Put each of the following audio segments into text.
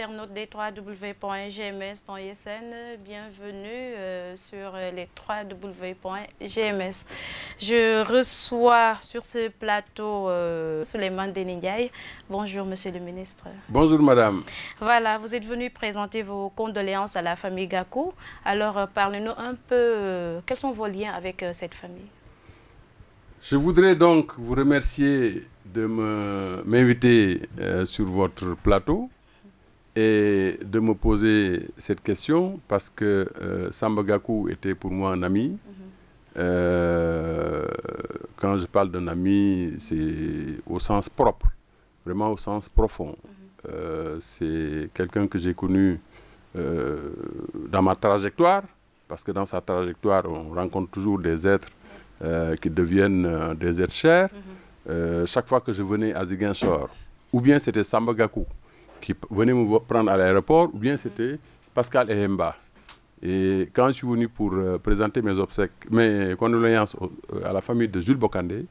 internautes des www.gms.sn, bienvenue euh, sur les wgms Je reçois sur ce plateau euh, Souleymane Denigay. Bonjour, monsieur le ministre. Bonjour, madame. Voilà, vous êtes venu présenter vos condoléances à la famille Gakou. Alors, euh, parlez-nous un peu, euh, quels sont vos liens avec cette famille je voudrais donc vous remercier de m'inviter sur votre plateau et de me poser cette question parce que euh, Sambagaku était pour moi un ami. Mm-hmm. Euh, quand je parle d'un ami, c'est au sens propre, vraiment au sens profond. Mm-hmm. Euh, c'est quelqu'un que j'ai connu dans ma trajectoire, parce que dans sa trajectoire, on rencontre toujours des êtres qui deviennent des êtres chers. Mm-hmm. chaque fois que je venais à Ziguinchor, ou bien c'était Sambagaku qui venait me prendre à l'aéroport, ou bien c'était Pascal Ehemba. Et quand je suis venu pour euh, présenter mes obsèques, mes condoléances euh, à la famille de Jules Bokandé,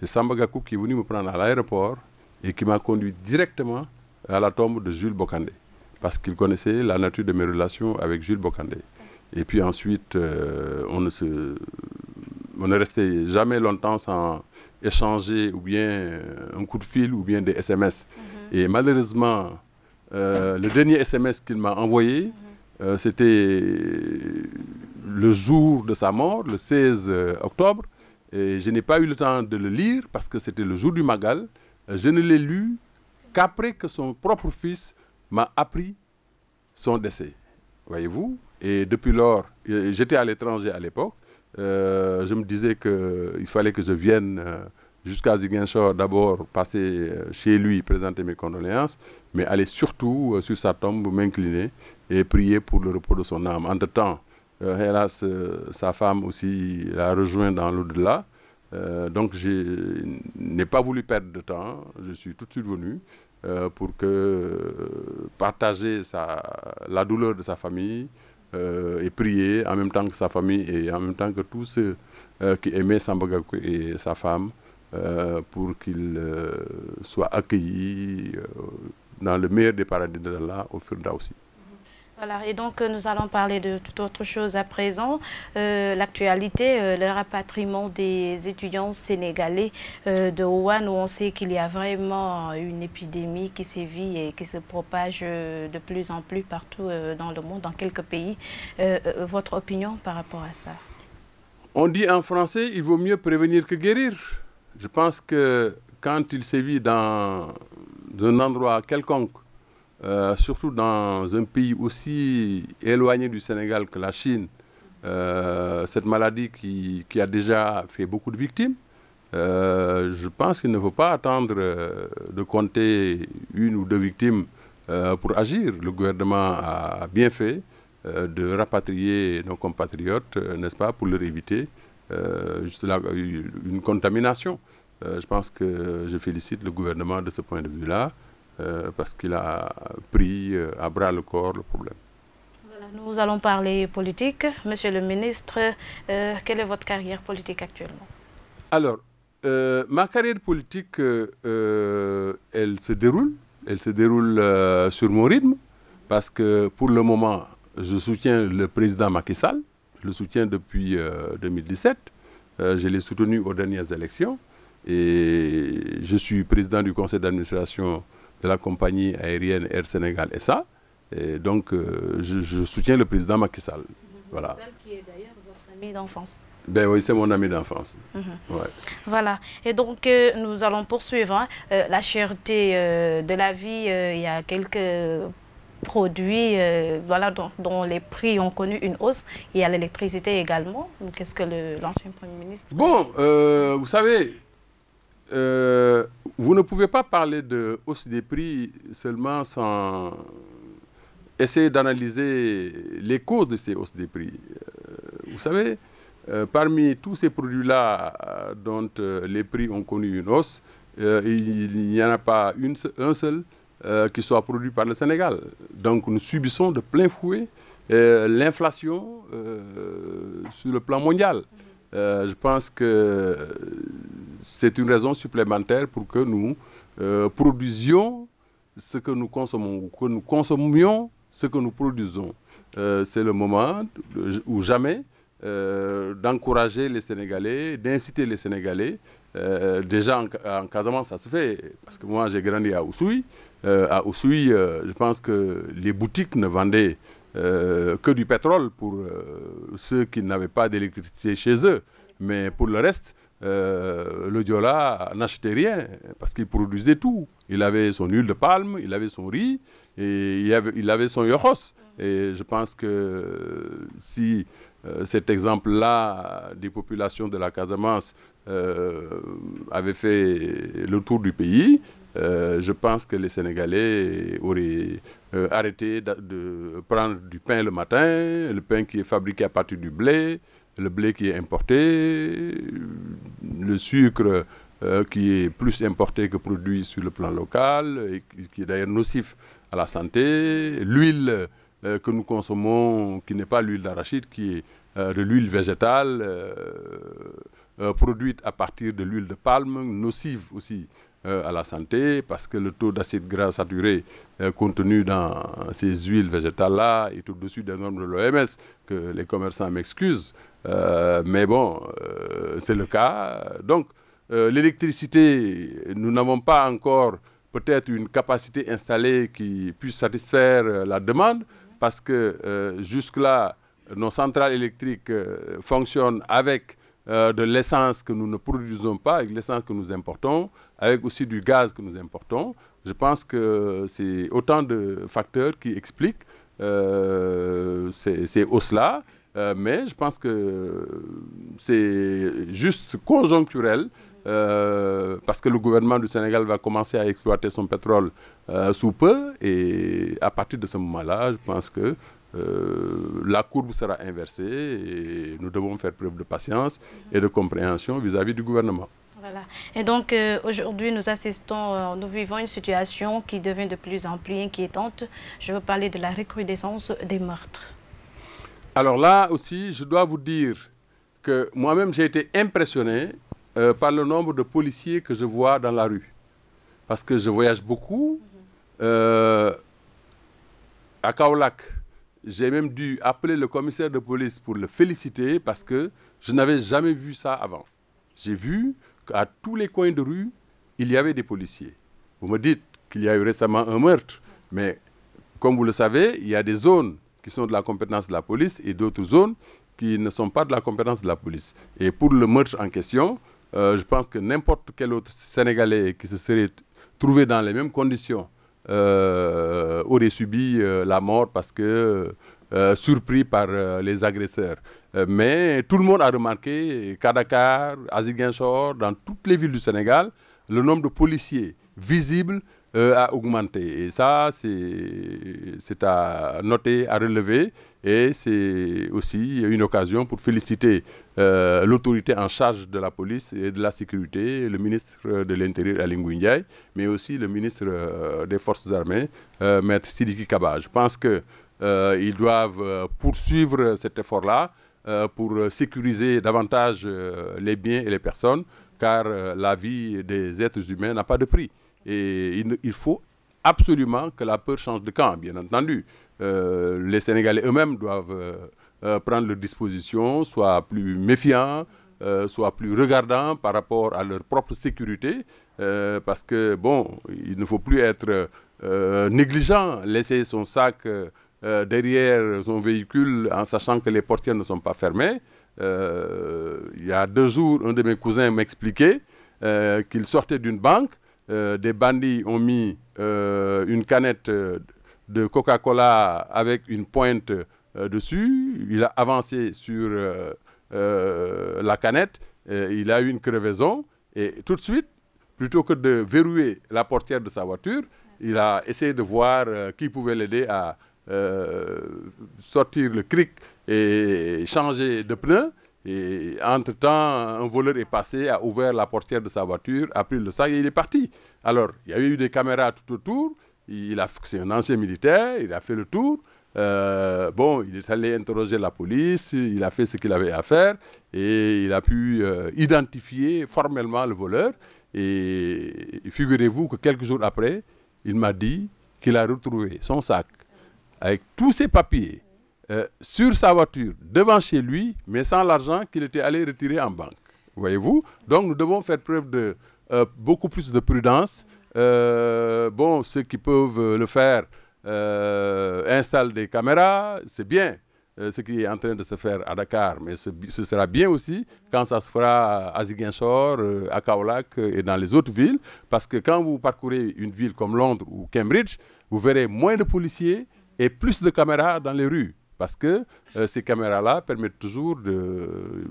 c'est Samba qui est venu me prendre à l'aéroport et qui m'a conduit directement à la tombe de Jules Bokandé, parce qu'il connaissait la nature de mes relations avec Jules Bokandé. Et puis ensuite, euh, on ne restait jamais longtemps sans échanger ou bien un coup de fil ou bien des SMS. Et malheureusement, euh, le dernier SMS qu'il m'a envoyé, mhm. euh, c'était le jour de sa mort, le 16 euh, octobre. Et je n'ai pas eu le temps de le lire parce que c'était le jour du Magal. Je ne l'ai lu qu'après que son propre fils m'a appris son décès. Voyez-vous Et depuis lors, j'étais à l'étranger à l'époque. je me disais qu'il fallait que je vienne jusqu'à Ziguinchor, d'abord passer euh, chez lui, présenter mes condoléances, mais aller surtout euh, sur sa tombe, m'incliner et prier pour le repos de son âme. Entre-temps, euh, hélas, sa femme aussi l'a rejoint dans l'au-delà. donc, je n'ai pas voulu perdre de temps. Je suis tout de suite venu pour que, partager sa, la douleur de sa famille et prier en même temps que sa famille et en même temps que tous ceux qui aimaient Sambaga et sa femme. Euh, pour qu'il euh, soit accueilli euh, dans le meilleur des paradis de au à aussi. Mhm. Voilà, et donc nous allons parler de toute autre chose à présent. L'actualité, le rapatriement des étudiants sénégalais de Wuhan, où on sait qu'il y a vraiment une épidémie qui sévit et qui se propage de plus en plus partout dans le monde, dans quelques pays. votre opinion par rapport à ça On dit en français, il vaut mieux prévenir que guérir. Je pense que quand il se vit dans un endroit quelconque, euh, surtout dans un pays aussi éloigné du Sénégal que la Chine, euh, cette maladie qui, a déjà fait beaucoup de victimes, euh, je pense qu'il ne faut pas attendre de compter une ou deux victimes pour agir. Le gouvernement a bien fait de rapatrier nos compatriotes, n'est-ce pas, pour leur éviter euh, une contamination. Euh, je pense que je félicite le gouvernement de ce point de vue-là, euh, parce qu'il a pris à bras le corps le problème. nous allons parler politique. Monsieur le ministre, quelle est votre carrière politique actuellement Alors, ma carrière politique, elle se déroule. Elle se déroule sur mon rythme parce que pour le moment, je soutiens le président Macky Sall le soutien depuis 2017. Euh, euh, je l'ai soutenu aux dernières élections et je suis président du conseil d'administration de la compagnie aérienne Air Sénégal SA. Et donc, euh, je, soutiens le président Macky Sall. Voilà. qui est d'ailleurs votre ami d'enfance. Ben oui, c'est mon ami d'enfance. Mhm. Voilà. Et donc, nous allons poursuivre hein, la cherté de la vie. il y a quelques produits euh, voilà, dont, les prix ont connu une hausse Il y a l'électricité également. Qu'est-ce que l'ancien Premier ministre... Bon, euh, vous savez, euh, vous ne pouvez pas parler de hausse des prix seulement sans essayer d'analyser les causes de ces hausses des prix. vous savez, parmi tous ces produits-là dont les prix ont connu une hausse, il n'y en a pas un seul euh, qui soit produit par le Sénégal. Donc nous subissons de plein fouet euh, l'inflation euh, sur le plan mondial. je pense que c'est une raison supplémentaire pour que nous produisions ce que nous consommons, que nous consommions ce que nous produisons. c'est le moment ou jamais d'encourager les Sénégalais, d'inciter les Sénégalais euh, déjà en, Casamance, ça se fait, parce que moi j'ai grandi à Oussoui. Euh, à Oussoui, euh, je pense que les boutiques ne vendaient que du pétrole pour ceux qui n'avaient pas d'électricité chez eux. Mais pour le reste, le Diola n'achetait rien parce qu'il produisait tout. Il avait son huile de palme, il avait son riz et il avait, son yoros Et je pense que si cet exemple-là des populations de la Casamance euh, avait fait le tour du pays, euh, je pense que les Sénégalais auraient euh, arrêté de, prendre du pain le matin, le pain qui est fabriqué à partir du blé, le blé qui est importé, le sucre qui est plus importé que produit sur le plan local, et qui, qui est d'ailleurs nocif à la santé, l'huile que nous consommons, qui n'est pas l'huile d'arachide, qui est de l'huile végétale produites euh, produite à partir de l'huile de palme, nocive aussi euh, à la santé, parce que le taux d'acide gras saturé euh, contenu dans ces huiles végétales-là est au-dessus des normes de l'OMS, que les commerçants m'excusent. mais bon, c'est le cas. Donc, l'électricité, nous n'avons pas encore peut-être une capacité installée qui puisse satisfaire la demande, parce que jusque-là, nos centrales électriques fonctionnent avec euh, de l'essence que nous ne produisons pas, avec l'essence que nous importons, avec aussi du gaz que nous importons. Je pense que c'est autant de facteurs qui expliquent euh, ces, hausses-là. Euh, mais je pense que c'est juste conjoncturel parce que le gouvernement du Sénégal va commencer à exploiter son pétrole sous peu et à partir de ce moment-là, je pense que euh, la courbe sera inversée et nous devons faire preuve de patience et de compréhension vis-à-vis du gouvernement. Voilà. Et donc euh, aujourd'hui, nous assistons, euh, nous vivons une situation qui devient de plus en plus inquiétante. Je veux parler de la recrudescence des meurtres. Alors là aussi, je dois vous dire que moi-même, j'ai été impressionné par le nombre de policiers que je vois dans la rue. Parce que je voyage beaucoup. Mhm. à Kaolac, j'ai même dû appeler le commissaire de police pour le féliciter parce que je n'avais jamais vu ça avant. J'ai vu qu'à tous les coins de rue, il y avait des policiers. Vous me dites qu'il y a eu récemment un meurtre, mais comme vous le savez, il y a des zones qui sont de la compétence de la police et d'autres zones qui ne sont pas de la compétence de la police. Et pour le meurtre en question, euh, je pense que n'importe quel autre Sénégalais qui se serait trouvé dans les mêmes conditions euh, aurait subi euh, la mort parce que euh, surpris par les agresseurs. mais tout le monde a remarqué Kadakar, Dakar, dans toutes les villes du Sénégal, le nombre de policiers visibles a euh, augmenté. Et ça, c'est à noter, à relever. Et c'est aussi une occasion pour féliciter euh, l'autorité en charge de la police et de la sécurité, le ministre de l'Intérieur Alinguinjai mais aussi le ministre euh, des Forces armées, Maître Sidiki Kaba. Je pense qu'ils doivent poursuivre cet effort-là pour sécuriser davantage les biens et les personnes, car la vie des êtres humains n'a pas de prix. Et il, faut absolument que la peur change de camp, bien entendu. Euh, les Sénégalais eux-mêmes doivent euh, euh, prendre leurs dispositions, soient plus méfiants, soient plus regardants par rapport à leur propre sécurité, parce que, bon, il ne faut plus être négligent, laisser son sac derrière son véhicule en sachant que les portières ne sont pas fermées. il y a deux jours, un de mes cousins m'expliquait qu'il sortait d'une banque euh, des bandits ont mis euh, une canette euh, de Coca-Cola avec une pointe dessus. Il a avancé sur la canette. il a eu une crevaison. Et tout de suite, plutôt que de verrouiller la portière de sa voiture, il a essayé de voir qui pouvait l'aider à sortir le cric et changer de pneu. Et entre-temps, un voleur est passé, a ouvert la portière de sa voiture, a pris le sac et il est parti. Alors, il y avait eu des caméras tout autour. Il a, c'est un ancien militaire, il a fait le tour. Euh, bon, il est allé interroger la police, il a fait ce qu'il avait à faire et il a pu euh, identifier formellement le voleur. Et figurez-vous que quelques jours après, il m'a dit qu'il a retrouvé son sac avec tous ses papiers, euh, sur sa voiture, devant chez lui, mais sans l'argent qu'il était allé retirer en banque. Voyez-vous Donc nous devons faire preuve de euh, beaucoup plus de prudence. Euh, bon, ceux qui peuvent le faire installent des caméras, c'est bien. ce qui est en train de se faire à Dakar, mais ce, sera bien aussi quand ça se fera à Ziguinchor, à Kaolack et dans les autres villes, parce que quand vous parcourez une ville comme Londres ou Cambridge, vous verrez moins de policiers et plus de caméras dans les rues. Parce que euh, ces caméras-là permettent toujours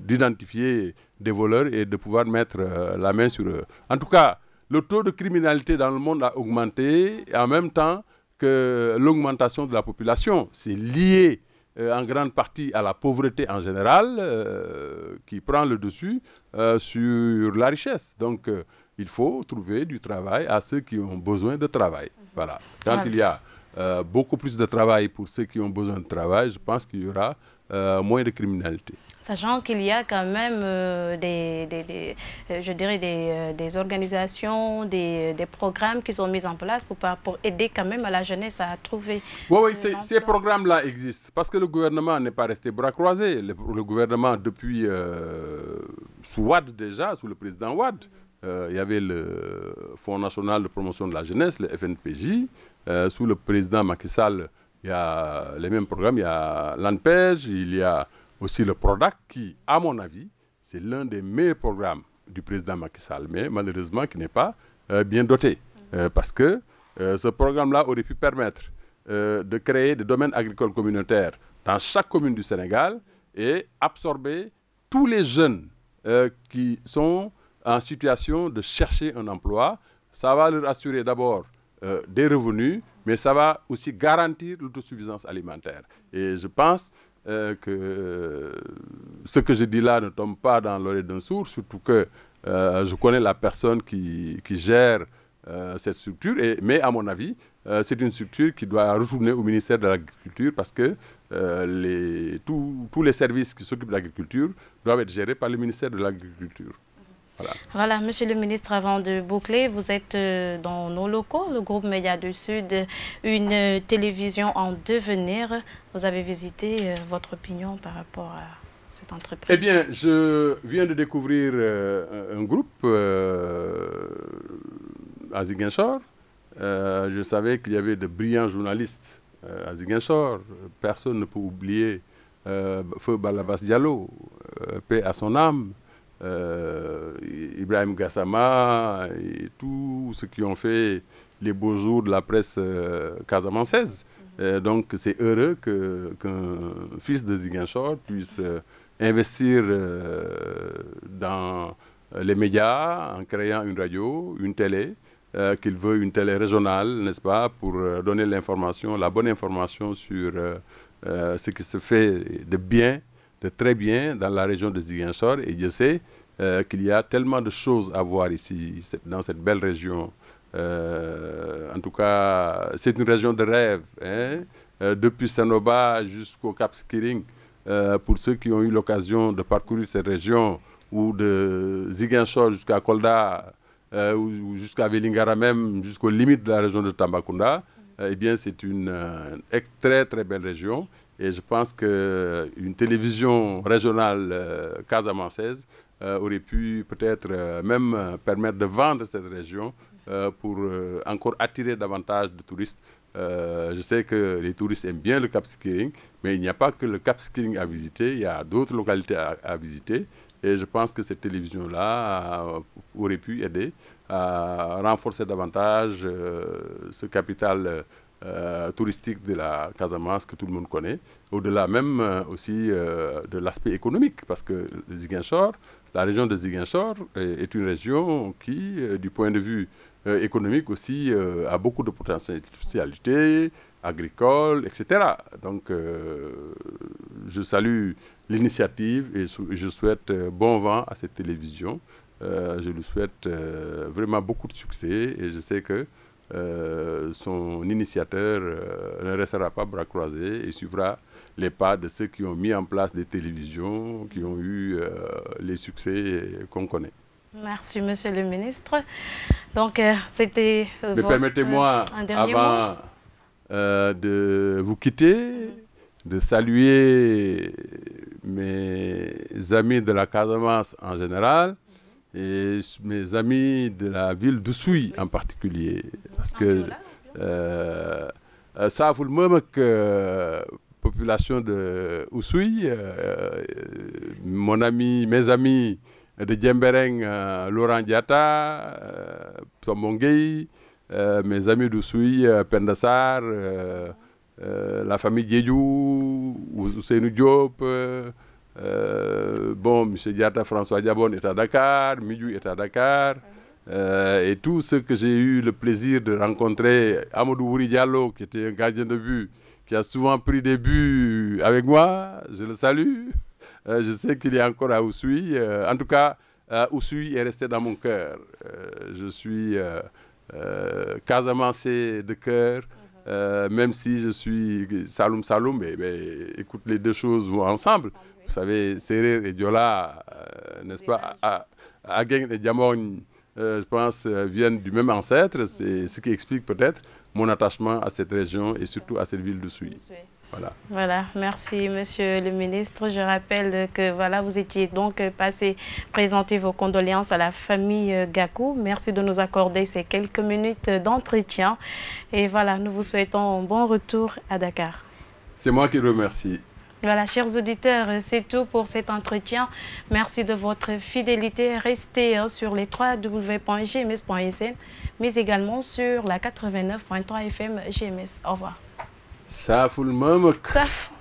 d'identifier des voleurs et de pouvoir mettre euh, la main sur eux. En tout cas, le taux de criminalité dans le monde a augmenté en même temps que l'augmentation de la population. C'est lié euh, en grande partie à la pauvreté en général qui prend le dessus sur la richesse. Donc, il faut trouver du travail à ceux qui ont besoin de travail. Voilà. Quand il y a euh, beaucoup plus de travail pour ceux qui ont besoin de travail, je pense qu'il y aura euh, moins de criminalité. Sachant qu'il y a quand même euh, des, je dirais des, organisations, des, programmes qui sont mis en place pour, aider quand même à la jeunesse à trouver. Oui, oui, ces programmes-là existent parce que le gouvernement n'est pas resté bras croisés. Le, le gouvernement, depuis sous Wad déjà, sous le président Wad, il y avait le Fonds national de promotion de la jeunesse, le FNPJ, euh, sous le président Macky Sall, il y a les mêmes programmes. Il y a l'ANPEJ, il y a aussi le PRODAC qui, à mon avis, c'est l'un des meilleurs programmes du président Macky Sall, mais malheureusement qui n'est pas euh, bien doté. Euh, parce que ce programme-là aurait pu permettre de créer des domaines agricoles communautaires dans chaque commune du Sénégal et absorber tous les jeunes qui sont en situation de chercher un emploi. Ça va leur assurer d'abord euh, des revenus, mais ça va aussi garantir l'autosuffisance alimentaire. Et je pense euh, que euh, ce que je dis là ne tombe pas dans l'oreille d'un sourd, surtout que je connais la personne qui, gère cette structure, mais à mon avis, c'est une structure qui doit retourner au ministère de l'Agriculture parce que tous les services qui s'occupent de l'agriculture doivent être gérés par le ministère de l'Agriculture. Voilà. Monsieur le ministre, avant de boucler, vous êtes euh, dans nos locaux, le groupe Média du Sud, une euh, télévision en devenir. Vous avez visité euh, votre opinion par rapport à cette entreprise Eh bien, je viens de découvrir un groupe à Ziguinchor. je savais qu'il y avait de brillants journalistes à Ziguinchor. Personne ne peut oublier Feu Balabas Diallo, paix à son âme. Euh, Ibrahim Gassama et tous ceux qui ont fait les beaux jours de la presse euh, euh donc c'est heureux qu'un fils de Ziguinchor puisse euh, investir dans les médias en créant une radio, une télé, qu'il veut une télé régionale, n'est-ce pas, pour donner l'information, la bonne information sur ce qui se fait de bien très bien dans la région de Ziguinchor et je sais euh, qu'il y a tellement de choses à voir ici, dans cette belle région. Euh, en tout cas, c'est une région de rêve. Hein. Euh, depuis Sanoba jusqu'au Cap Skiring, pour ceux qui ont eu l'occasion de parcourir cette région, ou de Ziguinchor jusqu'à Kolda, ou, jusqu'à Velingara même, jusqu'aux limites de la région de Tambacounda, mm. eh bien, c'est une très, très belle région. Et je pense qu'une euh, télévision régionale euh, euh, aurait pu peut-être euh, même permettre de vendre cette région pour encore attirer davantage de touristes. je sais que les touristes aiment bien le Cap Skilling, mais il n'y a pas que le Cap Skilling à visiter, il y a d'autres localités à, à, visiter. Et je pense que cette télévision-là aurait pu aider à renforcer davantage ce capital euh, touristique de la Casamance que tout le monde connaît, au-delà même euh, aussi euh, de l'aspect économique, parce que Ziguinchor, la région de Ziguinchor est, une région qui, du point de vue économique aussi, a beaucoup de potentialités agricoles, etc. Donc, je salue l'initiative et je souhaite bon vent à cette télévision. je lui souhaite vraiment beaucoup de succès et je sais que euh, son initiateur euh, ne restera pas bras croisés et suivra les pas de ceux qui ont mis en place des télévisions, qui ont eu euh, les succès qu'on connaît. Merci, Monsieur le Ministre. Donc, c'était... Mais permettez-moi, avant de vous quitter, de saluer mes amis de la Casamance en général, et mes amis de la ville d'Ossoui en particulier. Parce que euh, euh, ça vous le même que euh, population de euh, mon ami, mes amis de Djembereng, Laurent Diata, Ptombonguei, mes amis d'Oussouy, Pendassar, la famille Djedjou, Ousseinou Diop. Euh, bon, M. Diata François Diabon est à Dakar, Midou est à Dakar. Euh, et tous ceux que j'ai eu le plaisir de rencontrer, Amadou Wouri Diallo, qui était un gardien de but, qui a souvent pris des buts avec moi, je le salue. Euh, je sais qu'il est encore à Oussoui. en tout cas, Oussoui est resté dans mon cœur. je suis casamancé de cœur. Mhm. même si je suis Saloum Saloum, mais, écoute, les deux choses vont ensemble. Vous savez, Serrer et Diola, euh, n'est-ce pas, à et Diamogne, euh, je pense, euh, viennent du même ancêtre. C'est ce qui explique peut-être mon attachement à cette région et surtout à cette ville de Suisse. Voilà. voilà. merci Monsieur le Ministre. Je rappelle que voilà, vous étiez donc passé présenter vos condoléances à la famille Gakou. Merci de nous accorder ces quelques minutes d'entretien. Et voilà, nous vous souhaitons un bon retour à Dakar. C'est moi qui le remercie. Voilà, chers auditeurs, c'est tout pour cet entretien. Merci de votre fidélité. Restez hein, sur les www.gms.sn, mais également sur la 89.3 FM GMS. Au revoir. Ça le le Saf.